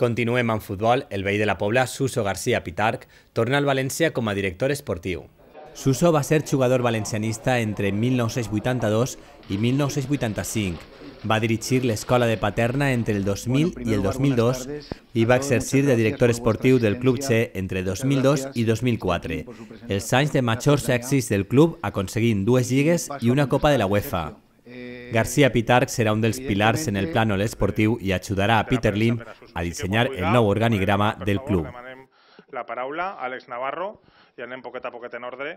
Continuem amb futbol. El veí de la Pobla, Suso García Pitarc, torna al València com a director esportiu. Suso va ser jugador valencianista entre 1982 i 1985. Va dirigir l'escola de Paterna entre el 2000 i el 2002 i va exercir de director esportiu del Club C entre 2002 i 2004. Els anys de majors èxits del club aconseguint dues lligues i una Copa de la UEFA. García Pitarch serà un dels pilars en el plànol esportiu i ajudarà a Peter Lim a dissenyar el nou organigrama del club. La paraula, Àlex Navarro, i anem poquet a poquet en ordre.